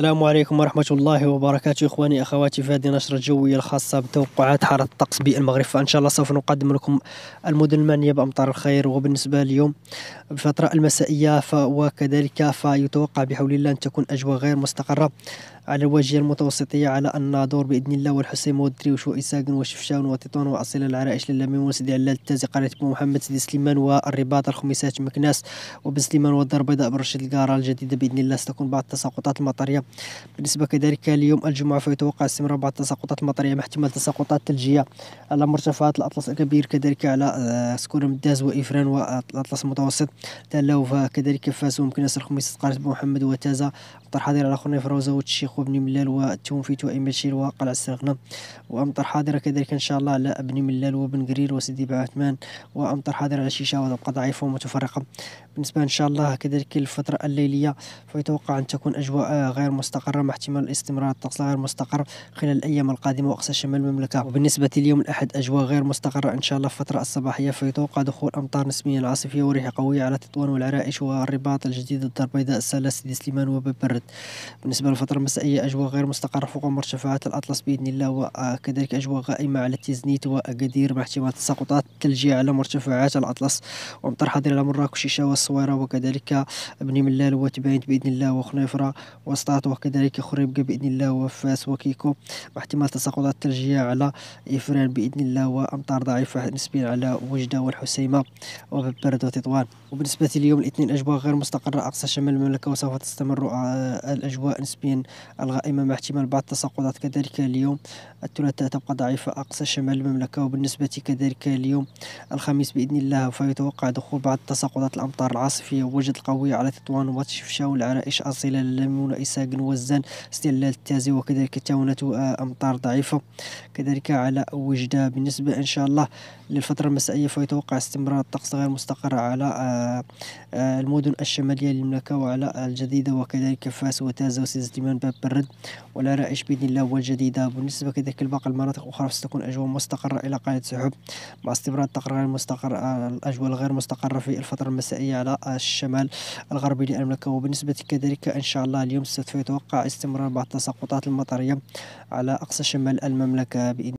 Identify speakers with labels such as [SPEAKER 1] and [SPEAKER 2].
[SPEAKER 1] السلام عليكم ورحمة الله وبركاته إخواني أخواتي في هذه النشرة الجوية الخاصة بتوقعات حارة الطقس بالمغرب فإن شاء الله سوف نقدم لكم المدن المانية بأمطار الخير وبالنسبة اليوم الفترة المسائية وكذلك فيتوقع بحول الله أن تكون أجواء غير مستقرة على الواجهة المتوسطية على الناظور بإذن الله والحسيم والدري وشو إساقن وشفشاون وتيطون وأصيل العرائش للميمون وسيدي علال التازي قرية بو محمد سيدي سليمان والرباط الخميسات مكناس وبن سليمان والدار البيضاء برشيد القارة الجديدة بإذن الله ستكون بعض التساقطات المطرية بالنسبة كذلك اليوم الجمعة فيتوقع استمرار بعض التساقطات المطرية مع احتمال تساقطات ثلجية على مرتفعات الأطلس الكبير كذلك على آه، سكور مداز وإفران والأطلس المتوسط تلاو كذلك فاس وممكن أسر خميس قارة محمد وتازة أمطار حاضرة على خرنيف روزة وتشيخ وبن ملال والتونفيت شير وقلعة السرغنة وأمطار حاضرة كذلك إن شاء الله على بني ملال وبن قرير وسيدي بعثمان وأمطار حاضرة على شيشة وتبقى ضعيفة ومتفرقة بالنسبة إن شاء الله كذلك الفترة الليلية فيتوقع أن تكون أجواء آه، غير مستقرة مع احتمال استمرار الطقس غير مستقر خلال الأيام القادمة وأقصى شمال المملكة وبالنسبة لليوم الأحد أجواء غير مستقرة إن شاء الله في الفترة الصباحية فيتوقع دخول أمطار نسبيا عاصفية وريح قوية على تطوان والعرائش والرباط الجديد الدار البيضاء السلة سيدي سليمان وببرد بالنسبة للفترة المسائية أجواء غير مستقرة فوق مرتفعات الأطلس بإذن الله وكذلك أجواء غائمة على تيزنيت وأكادير مع احتمال تساقطات ثلجية على مرتفعات الأطلس وأمطار حاضرة على مراكش الشيشة والصويرة وكذلك بني ملال وتباينت بإذن الله وخنيفرة وسط الإصلاحات وكذلك خريبكة بإذن الله وفاس وكيكو واحتمال تساقطات الترجية على إفران بإذن الله وأمطار ضعيفة نسبيا على وجدة والحسيمة وبرد وتطوان وبالنسبة ليوم الاثنين الأجواء غير مستقرة أقصى شمال المملكة وسوف تستمر آه، الأجواء نسبيا الغائمة مع احتمال بعض التساقطات كذلك اليوم الثلاثاء تبقى ضعيفة أقصى شمال المملكة وبالنسبة كذلك اليوم الخميس بإذن الله فيتوقع دخول بعض تساقطات الأمطار العاصفية وجد القوية على تطوان وتشفشاو العرائش أصيلة للمونة إساق العقن وزان استهلال التازي وكذلك تاونات آه، أمطار ضعيفة كذلك على وجدة بالنسبة إن شاء الله للفترة المسائية فيتوقع استمرار الطقس غير مستقر على آه، آه، المدن الشمالية للمملكة وعلى الجديدة وكذلك فاس وتازة وسيزدمان باب برد ولا رائش بإذن الله والجديدة بالنسبة كذلك لباقي المناطق الأخرى ستكون أجواء مستقرة إلى قاعده سحب مع استمرار الطقس غير مستقر الأجواء الغير مستقرة في الفترة المسائية على الشمال الغربي للمملكة وبالنسبة كذلك إن شاء الله اليوم ستفعل يتوقع استمرار بعض التساقطات المطرية على أقصى شمال المملكة بإن